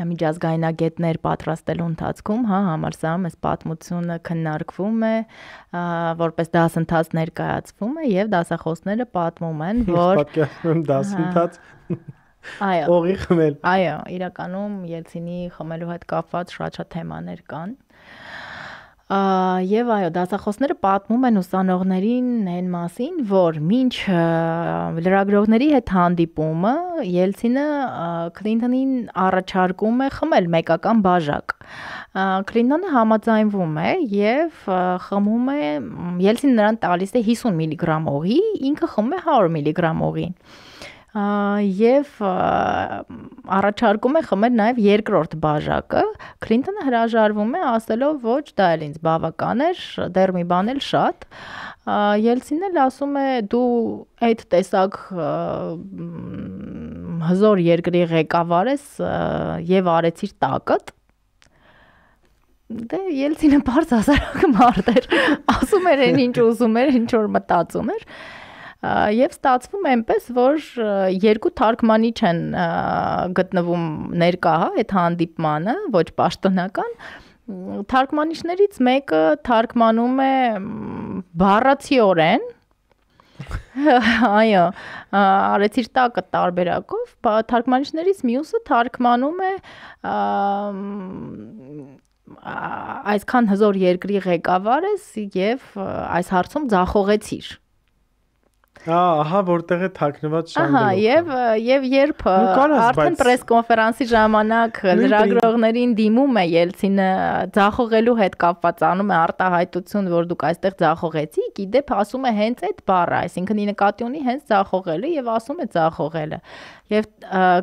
միջազգայնագետներ պատրաստելու ընթացքում, հա, համարսարում այս պատմությունը քննարկվում է, որպես դասընթաց ներկայացվում է եւ դասախոսները պատմում են, որ պատկերացնում դասընթաց հա, Այո։ Օղի խմել։ Այո, իրականում Ելցինի խմելու հետ կապված շատ շատ թեմաներ կան։ Ա Եվ այո, դասախոսները պատմում են ուսանողներին այն մասին, որ մինչ լրագրողների հետ հանդիպումը Ելցինը Քլինթոնին առաջարկում է խմել մեկական բաժակ։ Քլինթոնը համաձայնվում է եւ խմում է Ելցին նրան տալիս է 50 միլիգրամ օղի, ինքը խմում է 100 միլիգրամ օղի եւ առաջարկում է խմել նաեւ երկրորդ բաժակը։ Քլինտոնը հրաժարվում է ասելով ոչ դա էլ ինձ բավական էր, դեռ մի բան էլ շատ։ Ելցինն էլ ասում է դու այդ տեսակ հզոր երկրի ղեկավար ես եւ արեցիր տակդ դե Ելցինը բարձր հասարակ մարդ էր։ Ասում էր այն ինչ (laughs) ուզում էր, ինչ որ մտածում էր եւ ստացվում է այնպես, որ երկու թարգմանի չեն գտնվում ներկա, հա, այդ հանդիպմանը, ոչ պաշտոնական թարգմանիչներից մեկը թարգմանում է բառացիորեն այո արեցիր տակը տարբերակով թարգմանիչներից մյուսը թարգմանում է այսքան հզոր երկրի ղեկավար ես եւ այս հարցում ձախողեցիր Ահա որտեղ է թաքնված Շանդելոպը։ Ահա եւ եւ երբ արդեն պրես կոնֆերանսի ժամանակ լրագրողներին դիմում է Ելցինը ձախողելու հետ կապված անում է արտահայտություն, որ դուք այստեղ ձախողեցի, գիտե, ասում է հենց այդ բառը, այսինքն ի նկատի ունի հենց ձախողելը եւ ասում է ձախողելը։ Եվ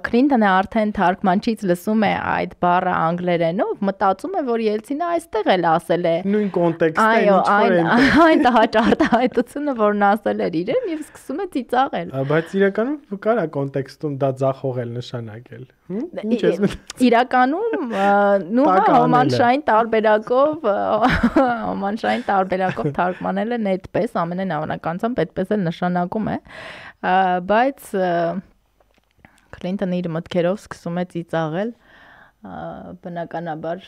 Քլինտոնը արդեն թարգմանչից լսում է այդ բառը անգլերենով, մտածում է, որ Ելցինը այստեղ էլ ասել է։ Նույն կոնտեքստը ինչ որ է։ Այո, (laughs) այն այն հաճարտայտությունը, որ նա ասել էր իրեն, եւ սկսում է ծիծաղել։ Բայց իրականում կարա կոնտեքստում դա ձախողել նշանակել։ Ինչ ես մտածում։ Իրականում (laughs) նույնը ոմանշային տարբերակով ոմանշային (laughs) տարբերակով թարգմանել են այդպես, ամենն ավանականությամբ այդպես էլ նշանակում է։ Բայց Կլինտոնը իր մտքերով սկսում է ծիծաղել բնականաբար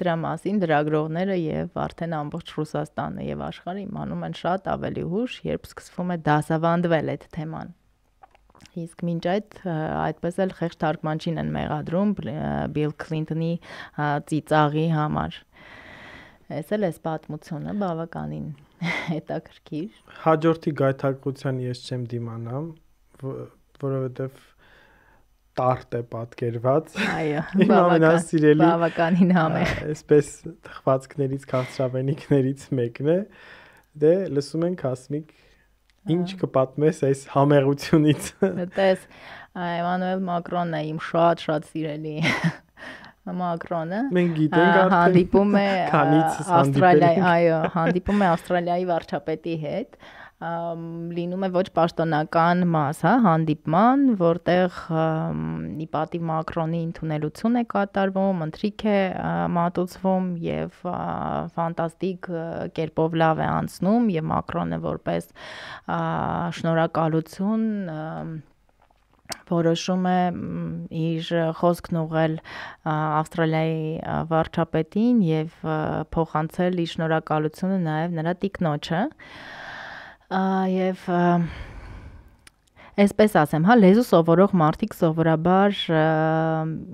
դրա մասին լրագրողները եւ արդեն ամբողջ Ռուսաստանը եւ աշխարհը իմանում են շատ ավելի հուշ, երբ սկսվում է դասավանդվել այդ թեման։ Իսկ մինչ այդ այդպես էլ խեղճ թարգմանչին են մեղադրում Bill Clinton-ի ծիծաղի համար։ Էս էլ էս պատմությունը բավականին (laughs) հետաքրքիր։ Հաջորդի գայթակղության ես չեմ դիմանամ, որովհետեւ որ, տարտ է պատկերված։ Այո, իմ ամենասիրելի բավականին համեղ։ Այսպես թխվածքներից քաղցրավենիքներից մեկն է։ Դե լսում ենք Հասմիկ ինչ կպատմես այս համեղությունից։ Դες դե, Էմանուել Մակրոնն է իմ շատ-շատ սիրելի (laughs) Մակրոնը։ Մենք գիտենք արդեն հանդիպում է (laughs) Ավստրալիայի, այո, հանդիպում է Ավստրալիայի վարչապետի հետ։ Ա լինում է ոչ պաշտոնական մաս, հա, հանդիպման, որտեղ ի պատիվ Մակրոնի ընդունելություն է կատարվում, ընթրիք է մատուցվում եւ ֆանտաստիկ կերպով լավ է անցնում եւ Մակրոնը որպես շնորհակալություն որոշում է իր խոսքն ուղել Ավստրալիայի վարչապետին եւ փոխանցել իր շնորհակալությունը նաեւ նրա տիկնոջը։ Ա եւ Այսպես ասեմ, հա, լեզու սովորող մարդիկ սովորաբար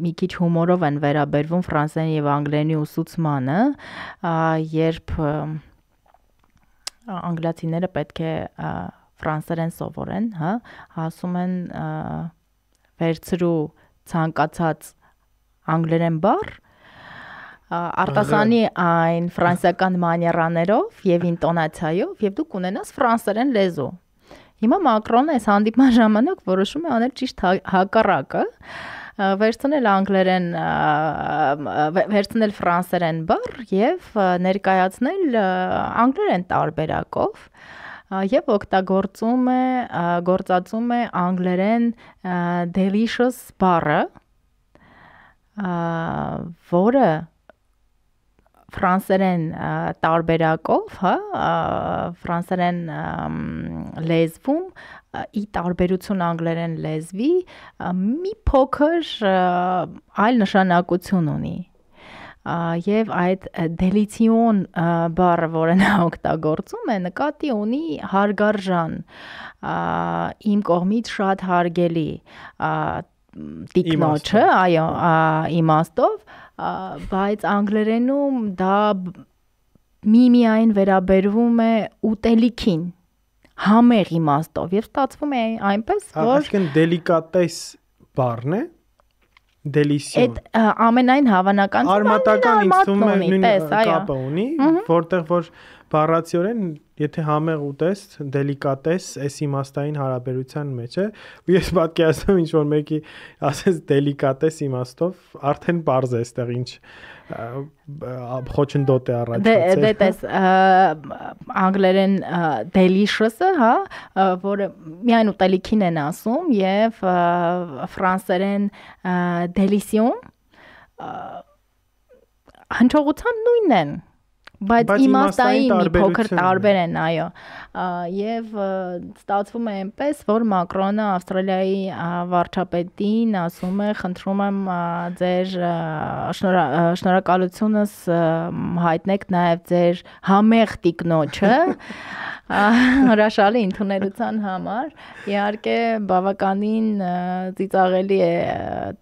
մի քիչ հումորով են վերաբերվում ֆրանսերեն եւ անգլերենի ուսուցմանը, երբ անգլացիները պետք է ֆրանսերեն սովորեն, հա, ասում են վերցրու ցանկացած անգլերեն բառ արտասանի այն ֆրանսիական մաներաներով եւ ինտոնացիայով եւ դու կունենաս ֆրանսերեն լեզու։ Հիմա Մակրոնը այս հանդիպման ժամանակ որոշում է անել ճիշտ հա-, հակառակը, վերցնել անգլերեն, վերցնել ֆրանսերեն բառ եւ ներկայացնել անգլերեն տարբերակով եւ օգտագործում է գործածում է անգլերեն delicious բառը, որը ֆրանսերեն տարբերակով, հա, ֆրանսերեն լեզվում ի տարբերություն անգլերեն լեզվի մի փոքր այլ նշանակություն ունի եւ այդ դելիցիոն բառը, որը նա օգտագործում է, նկատի ունի հարգարժան, իմ կողմից շատ հարգելի տիկնոջը, այո, իմաստով, իմ բայց անգլերենում դա միմիայն վերաբերվում է ուտելիքին համեղ իմաստով եւ ստացվում է այնպես որ այսինքն դելիկատես բառն է դելիսիում այդ ամենայն հավանական արմատական ինստումենտ նույն կապը ունի որտեղ որ բառացիորեն, եթե համեղ ուտես, դելիկատես, այս իմաստային հարաբերության մեջ է, ու ես պատկերացնում ինչ որ մեկի ասես դելիկատես իմաստով, արդեն པարզ է այստեղ ինչ խոչընդոտ է առաջացել։ Դե դե հա։ տես անգլերեն delicious-ը, հա, որը միայն ուտելիքին են ասում եւ ֆրանսերեն delicious հնչողության նույնն են բայց իմաստային մի փոքր տարբեր են, այո եւ ստացվում է այնպես, որ Մակրոնը Ավստրալիայի վարչապետին ասում է, խնդրում եմ ձեր շնորհակալությունս հայտնեք նաեւ ձեր համեղ տիկնոջը հրաշալի ընդունելության համար իհարկե բավականին ծիծաղելի է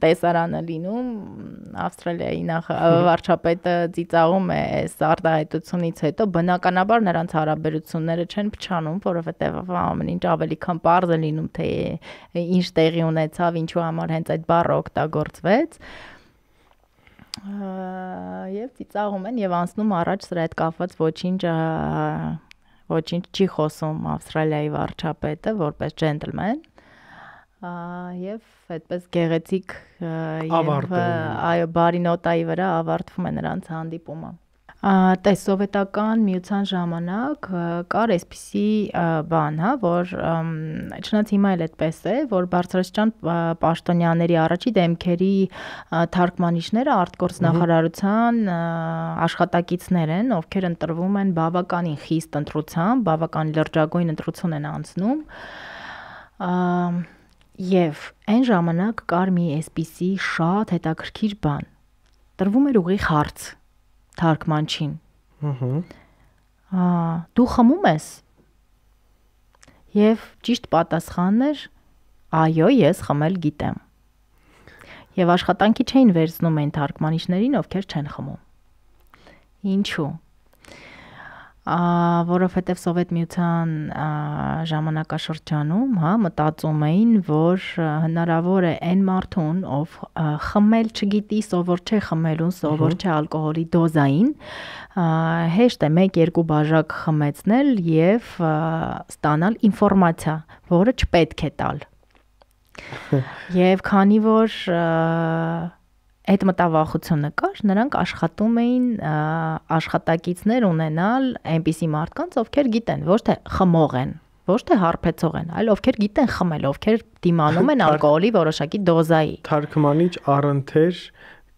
տեսարանը լինում ավստրալիայի նախ վարչապետը ծիծաղում է այս արտահայտությունից հետո բնականաբար նրանց հարաբերությունները չեն փախչանում, որովհետև ամեն ինչ ավելի քան པարզ է լինում, թե ինչ տեղի ունեցավ, ինչու համար հենց այդ բառը օգտագործվեց եւ ծիծաղում են եւ անցնում առաջ սրա հետ կապված ոչինչ ոչինչ չի խոսում Ավստրալիայի վարչապետը որպես ջենտլմեն եւ այդպես գեղեցիկ եւ այո բարի նոտայի վրա ավարտվում է նրանց հանդիպումը տես սովետական միության ժամանակ կար այսպիսի բան, հա, որ չնայած հիմա էլ այդպես է, որ բարձրաստիճան պաշտոնյաների առաջի դեմքերի թարգմանիչները արտգործնախարարության աշխատակիցներ են, ովքեր ընտրվում են բավականին խիստ ընտրությամբ, բավական լրջագույն ընտրություն են անցնում։ Եվ այն ժամանակ կար մի այսպիսի շատ հետաքրքիր բան։ Տրվում էր ուղիղ հարց թարգմանչին։ Ահա։ Դու խմում ես։ Եվ ճիշտ պատասխանն էր. Այո, ես խմել գիտեմ։ Եվ աշխատանքի չէին վերցնում այն թարգմանիչներին, ովքեր չեն խմում։ Ինչու՞ որովհետև Սովետ միության ժամանակաշրջանում, հա, մտածում էին, որ հնարավոր է այն մարդուն, ով խմել չգիտի, սովոր չէ խմելուն, սովոր չէ ալկոհոլի դոզային, հեշտ է 1-2 բաժակ խմեցնել եւ ստանալ ինֆորմացիա, որը չպետք է տալ։ (laughs) Եվ քանի որ և, այդ մտավախությունը կար, նրանք աշխատում էին աշխատակիցներ ունենալ այնպիսի մարդկանց, ովքեր գիտեն, ոչ թե խմող են, ոչ թե հարբեցող են, այլ ովքեր գիտեն խմել, ովքեր դիմանում են ալկոհոլի որոշակի դոզայի։ Թարգմանիչ առընթեր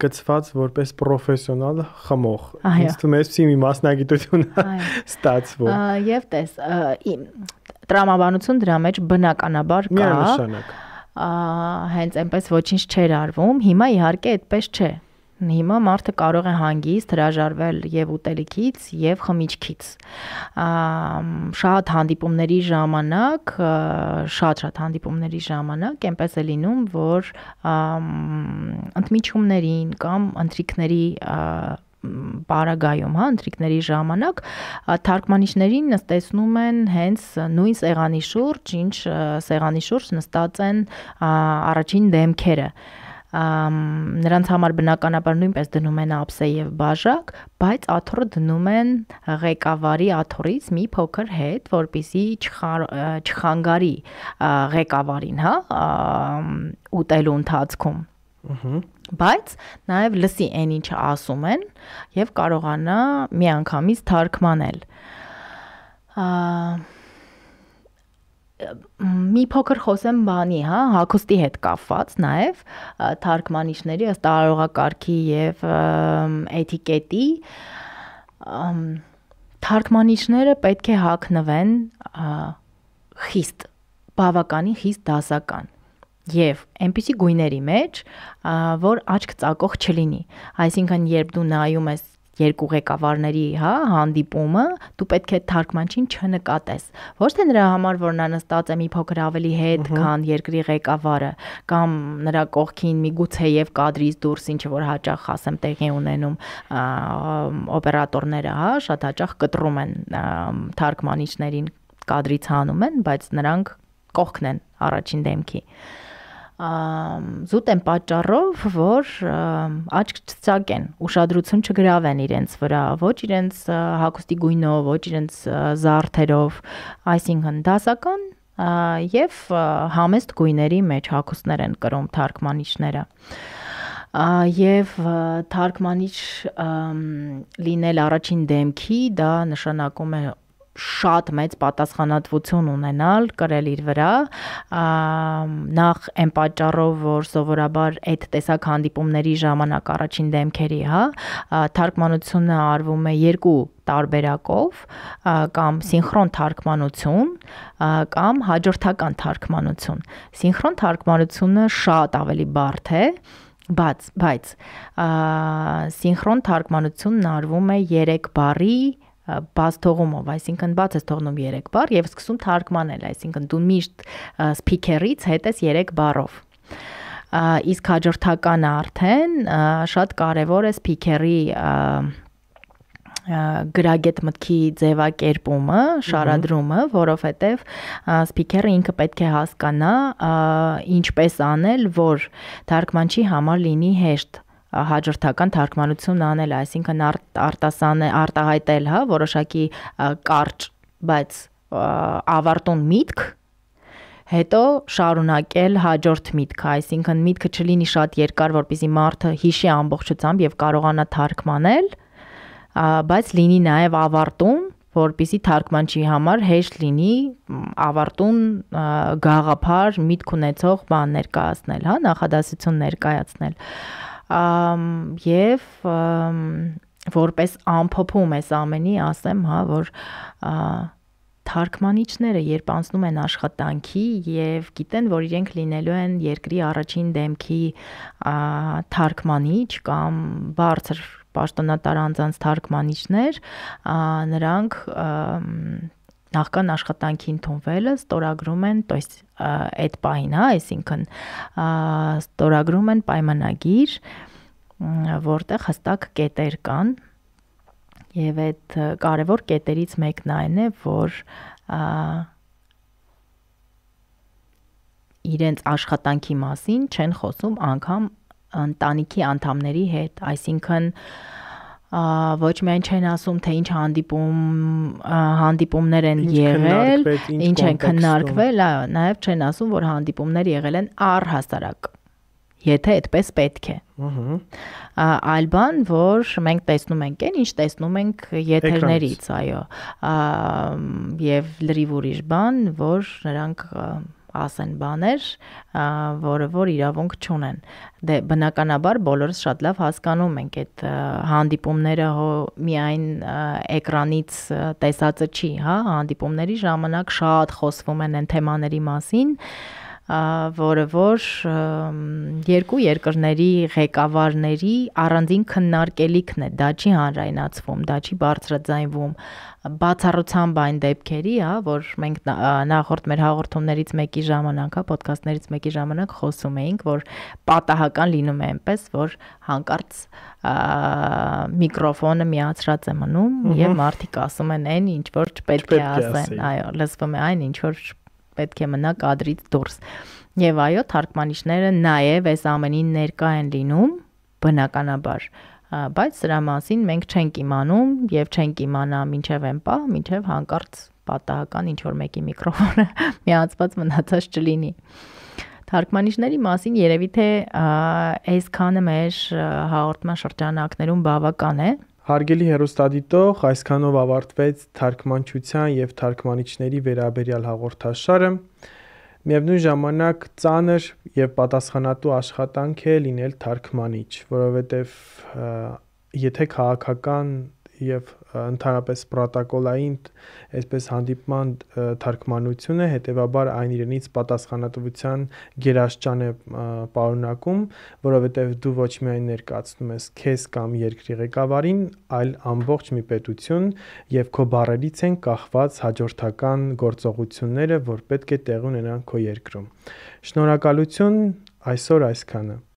գծված որպես պրոֆեսիոնալ խմող։ Ինձ թվում է, այսպես մի մասնագիտություն (laughs) ստացվում։ Եվ տես, տրամաբանություն դրա մեջ բնականաբար կա։ Միանշանակ հենց այնպես ոչինչ չէր արվում։ Հիմա իհարկե այդպես չէ։ Հիմա մարդը կարող է հանգիստ հրաժարվել եւ ուտելիքից եւ խմիչքից։ Շատ հանդիպումների ժամանակ, շատ-շատ հանդիպումների ժամանակ այնպես է լինում, որ ընդմիջումներին կամ ընթրիքների պարագայում, հա, ընտրիկների ժամանակ թարգմանիչներին տեսնում են հենց նույն սեղանի շուրջ, ինչ սեղանի շուրջ նստած են առաջին դեմքերը նրանց համար բնականաբար նույնպես դնում են ափսե եւ բաժակ, բայց աթոռը դնում են ղեկավարի աթոռից մի փոքր հետ, որպիսի չխանգարի ղեկավարին, հա, ուտելու ընթացքում։ Ահա բայց նաև լսի այն ինչը ասում են եւ կարողանա միանգամից թարգմանել։ Ա մի փոքր խոսեմ բանի, հա, հակոստի հետ կապված, նաև թարգմանիչների ըստ արարողակարգի եւ էթիկետի թարգմանիչները պետք է հակնվեն խիստ բավականին խիստ դասական եւ այնպիսի գույների մեջ, որ աչք ծակող չլինի։ Այսինքն, երբ դու նայում ես երկու ղեկավարների, հա, հանդիպումը, դու պետք է թարգմանչին չնկատես։ Ոչ թե նրա համար, որ նա նստած է մի փոքր ավելի հետ, քան երկրի ղեկավարը, կամ նրա կողքին մի գուցե եւ կադրից դուրս ինչ որ հաճախ ասեմ տեղի ունենում օպերատորները, հա, շատ հաճախ կտրում են թարգմանիչներին կադրից հանում են, բայց նրանք կողքն են առաջին դեմքի։ Ա, զուտ են պատճառով, որ աչք չծակեն, ուշադրություն չգրավեն իրենց վրա, ոչ իրենց հագուստի գույնով, ոչ իրենց զարդերով, այսինքն դասական եւ համեստ գույների մեջ հագուստներ են կրում թարգմանիչները եւ թարգմանիչ լինել առաջին դեմքի դա նշանակում է շատ մեծ պատասխանատվություն ունենալ կրել իր վրա նախ այն պատճառով որ սովորաբար այդ տեսակ հանդիպումների ժամանակ առաջին դեմքերի հա թարգմանությունը արվում է երկու տարբերակով կամ սինխրոն թարգմանություն կամ հաջորդական թարգմանություն սինխրոն թարգմանությունը շատ ավելի բարդ է բայց բայց սինխրոն թարգմանությունն արվում է 3 բարի բաց թողումով, այսինքն բաց ես թողնում 3 բառ եւ սկսում թարգմանել, այսինքն դու միշտ սփիքերից հետ ես 3 բառով իսկ հաջորդականը արդեն շատ կարևոր է սփիքերի գրագետ մտքի ձևակերպումը, շարադրումը, որովհետև սփիքերը ինքը պետք է հասկանա ինչպես անել, որ թարգմանչի համար լինի հեշտ հաջորդական թարգմանություն անել, այսինքն արտասան արտահայտել, հա, որոշակի կարճ, բայց ավարտուն միտք հետո շարունակել հաջորդ միտքը, այսինքն միտքը չլինի շատ երկար, որպեսզի մարդը հիշի ամբողջությամբ եւ կարողանա թարգմանել, բայց լինի նաեւ ավարտում, որպիսի թարգմանչի համար հեշտ լինի ավարտուն գաղափար միտք ունեցող բան ներկայացնել, հա, նախադասություն ներկայացնել եւ որպես ամփոփում էս ամենի ասեմ, հա, որ թարգմանիչները երբ անցնում են աշխատանքի եւ գիտեն, որ իրենք լինելու են երկրի առաջին դեմքի թարգմանիչ կամ բարձր պաշտոնատար անձանց թարգմանիչներ, նրանք նախքան աշխատանքի ընդունվելը ստորագրում են, то есть այդ պահին, հա, այսինքն ստորագրում են պայմանագիր, որտեղ հստակ կետեր կան եւ այդ կարևոր կետերից մեկն այն է, որ իրենց աշխատանքի մասին չեն խոսում անգամ ընտանիքի անդամների հետ, այսինքն ա, ոչ միայն չեն ասում, թե ինչ հանդիպում հանդիպումներ են եղել, ինչ են քննարկվել, այո, նաև չեն ասում, որ հանդիպումներ եղել են առհասարակ եթե այդպես պետք է։ Ահա։ Այլ բան, որ մենք տեսնում ենք, այն ինչ տեսնում ենք եթերներից, այո։ Եվ լրիվ ուրիշ բան, որ նրանք ասեն բաներ, որը որ իրավունք չունեն։ Դե բնականաբար բոլորս շատ լավ հասկանում ենք այդ հանդիպումները հո միայն էկրանից տեսածը չի, հա, հանդիպումների ժամանակ շատ խոսվում են այն թեմաների մասին, որը որ երկու երկրների ղեկավարների առանձին քննարկելիքն է, դա չի հանրայնացվում, դա չի բարձրաձայնվում բացառությամբ այն դեպքերի, հա, որ մենք նախորդ մեր հաղորդումներից մեկի ժամանակ, հա, ոդկաստներից մեկի ժամանակ խոսում էինք, որ պատահական լինում է այնպես, որ հանկարծ միկրոֆոնը միացրած է մնում եւ մարդիկ ասում են այն, ինչ որ չպետք է ասեն, այո, լսվում է այն, ինչ որ պետք է մնա կադրից դուրս։ Եվ այո, թարգմանիչները նաև այս ամենին ներկա են լինում, բնականաբար բայց սրա մասին մենք չենք իմանում եւ չենք իմանա ինչև են պա, ինչև հանկարծ պատահական ինչ որ մեկի միկրոֆոնը (laughs) միացված մնացած չլինի։ Թարգմանիչների մասին երևի թե այսքանը մեր հաղորդման շրջանակներում բավական է, Հարգելի հերոստատիտող, այսքանով ավարտվեց թարգմանչության եւ թարգմանիչների վերաբերյալ հաղորդաշարը։ Միևնույն ժամանակ ծանր եւ պատասխանատու աշխատանք է լինել թարգմանիչ, որովհետեւ եթե քաղաքական եւ ընդհանրապես պրոտոկոլային այսպես հանդիպման թարգմանությունը, հետեւաբար այն իրենից պատասխանատվության գերաշճան է պարունակում, որովհետեւ դու ոչ միայն ներկայացնում ես քեզ կամ երկրի ղեկավարին, այլ ամբողջ մի պետություն եւ քո բարերից են կախված հաջորդական գործողությունները, որ պետք է տեղ ունենան քո երկրում։ Շնորհակալություն այսօր այսքանը։ այս